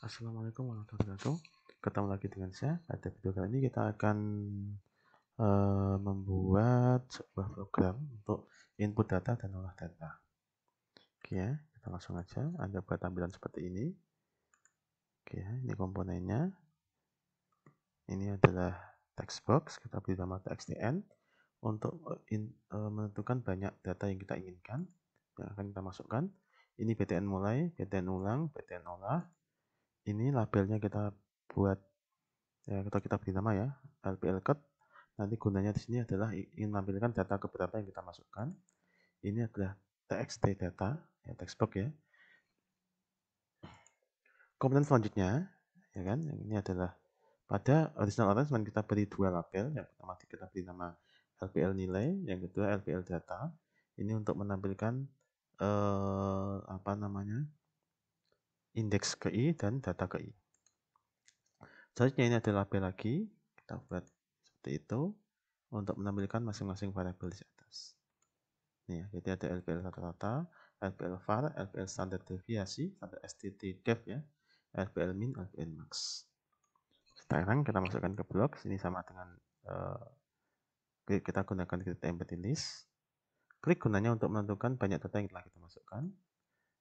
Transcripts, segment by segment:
Assalamualaikum warahmatullahi wabarakatuh. Ketemu lagi dengan saya. Pada video kali ini kita akan e, membuat sebuah program untuk input data dan olah data. Oke ya, kita langsung aja. Anda buat tampilan seperti ini. Oke ya, ini komponennya. Ini adalah text box. Kita beri nama TXTN untuk in, e, menentukan banyak data yang kita inginkan yang akan kita masukkan. Ini BTN mulai, BTN ulang, BTN olah, ini labelnya kita buat ya atau kita beri nama ya LPL cut nanti gunanya di sini adalah ingin menampilkan data keberapa yang kita masukkan ini adalah txt data ya textbox ya komponen selanjutnya ya kan yang ini adalah pada original arrangement kita beri dua label yang pertama kita beri nama LPL nilai yang kedua LPL data ini untuk menampilkan eh, apa namanya indeks ke i dan data ke i. Selanjutnya ini adalah label lagi. Kita buat seperti itu untuk menampilkan masing-masing variabel di atas. Nih ya, jadi ada LPL rata-rata, LPL var, LPL standar deviasi, standar STT dev ya, LPL min, LPL max. Sekarang kita masukkan ke blok, ini sama dengan uh, kita gunakan kita embedding list. Klik gunanya untuk menentukan banyak data yang telah kita masukkan.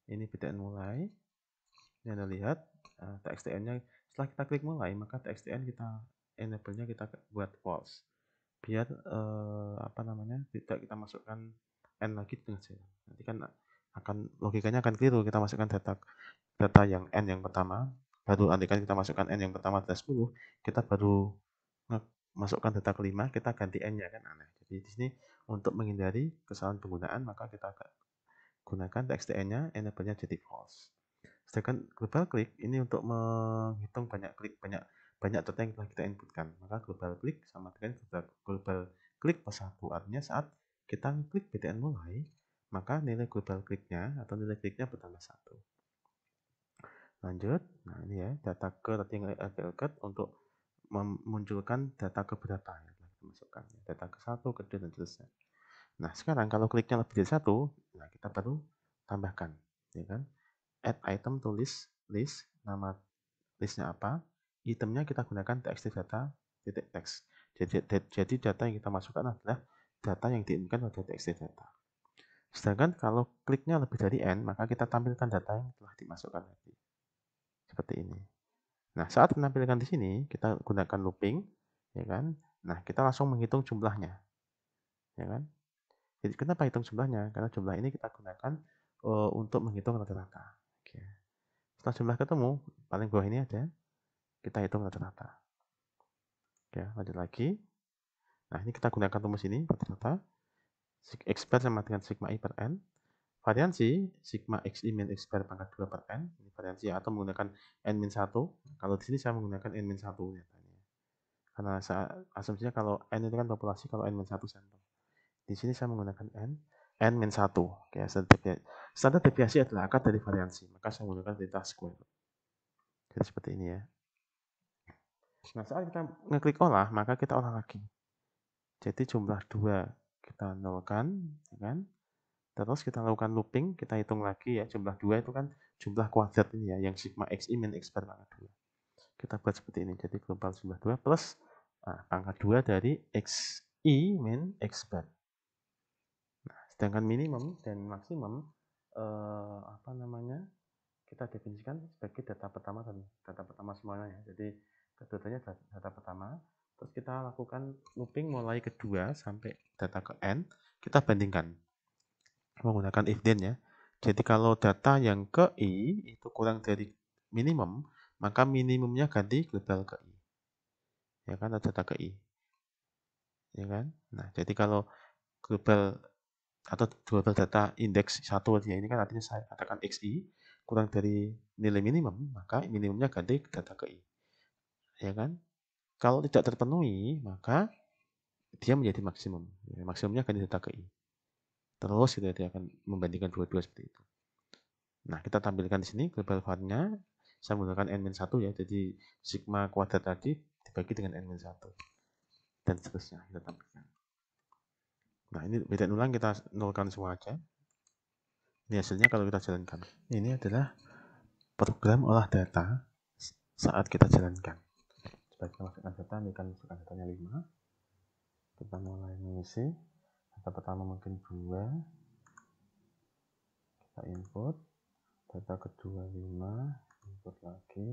Ini bdn mulai, ini Anda lihat uh, eh, TXTN-nya setelah kita klik mulai maka TXTN kita enable-nya kita buat false biar uh, apa namanya tidak kita masukkan n lagi dengan zero nanti kan eh, akan logikanya akan keliru kita masukkan data data yang n yang pertama baru nanti kan kita masukkan n yang pertama data 10 kita baru masukkan data kelima kita ganti n-nya kan aneh jadi di sini untuk menghindari kesalahan penggunaan maka kita gunakan txtn-nya enable-nya jadi false Sedangkan global click ini untuk menghitung banyak klik, banyak banyak data yang telah kita inputkan. Maka global click sama dengan global, global click pas satu Artinya saat kita klik BTN mulai, maka nilai global kliknya atau nilai kliknya bertambah satu Lanjut. Nah, ini ya data ke tadi yang untuk memunculkan data keberapa kita masukkan. Data ke satu ke dan seterusnya. Nah, sekarang kalau kliknya lebih dari satu, nah kita baru tambahkan, ya kan? add item to list nama listnya apa itemnya kita gunakan txt data titik text jadi, jadi data yang kita masukkan adalah data yang diinginkan pada txt data sedangkan kalau kliknya lebih dari n maka kita tampilkan data yang telah dimasukkan tadi seperti ini nah saat menampilkan di sini kita gunakan looping ya kan nah kita langsung menghitung jumlahnya ya kan jadi kenapa hitung jumlahnya karena jumlah ini kita gunakan uh, untuk menghitung rata-rata setelah jumlah ketemu, paling bawah ini aja kita hitung rata-rata. Oke, lanjut lagi. Nah, ini kita gunakan rumus ini, rata-rata. X bar sama dengan sigma i per n. Variansi, sigma x i min x bar pangkat 2 per n. Ini variansi atau menggunakan n min 1. Kalau di sini saya menggunakan n min 1 katanya. Karena saya, asumsinya kalau n itu kan populasi, kalau n min 1 sampel. Di sini saya menggunakan n, n min 1. Oke, sedikit Standar deviasi adalah akar dari variansi, maka saya menggunakan delta square. Jadi seperti ini ya. Nah, saat kita ngeklik olah, maka kita olah lagi. Jadi jumlah 2 kita nolkan, ya kan? Terus kita lakukan looping, kita hitung lagi ya jumlah 2 itu kan jumlah kuadrat ini ya, yang sigma xi min x per pangkat 2. Kita buat seperti ini, jadi global jumlah 2 plus nah, pangkat 2 dari xi min x per. Nah, sedangkan minimum dan maksimum eh, apa namanya kita definisikan sebagai data pertama dan data pertama semuanya ya. Jadi datanya data, data pertama, terus kita lakukan looping mulai kedua sampai data ke n, kita bandingkan menggunakan if then ya. Jadi kalau data yang ke i itu kurang dari minimum, maka minimumnya ganti global ke i. Ya kan data ke i. Ya kan? Nah, jadi kalau global atau dua global data indeks satu ya ini kan artinya saya katakan xi kurang dari nilai minimum maka minimumnya ganti data ke i ya kan kalau tidak terpenuhi maka dia menjadi maksimum ya, maksimumnya ganti data ke i terus gitu ya, akan membandingkan dua-dua seperti itu nah kita tampilkan di sini global var saya menggunakan n satu ya jadi sigma kuadrat tadi dibagi dengan n satu dan seterusnya kita tampilkan Nah, ini beda ulang kita nolkan semua aja. Ini hasilnya kalau kita jalankan. Ini adalah program olah data saat kita jalankan. Coba kita masukkan data, ini kan masukkan datanya 5. Kita mulai mengisi. Data pertama mungkin 2. Kita input. Data kedua 5. Input lagi.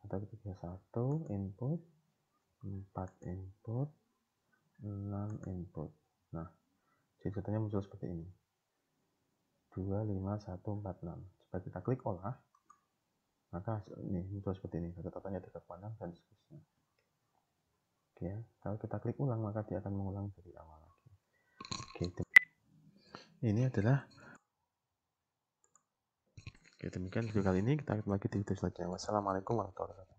Data ketiga 1. Input. 4 input. 6 input. Nah, jadi contohnya muncul seperti ini. 25146. Jika kita klik olah, maka ini muncul seperti ini. Catatannya tiga kekuatan dan seterusnya. Oke, ya. kalau kita klik ulang maka dia akan mengulang dari awal lagi. Oke, ini adalah Oke, demikian video kali ini. Kita ketemu lagi di video selanjutnya. Wassalamualaikum warahmatullahi wabarakatuh.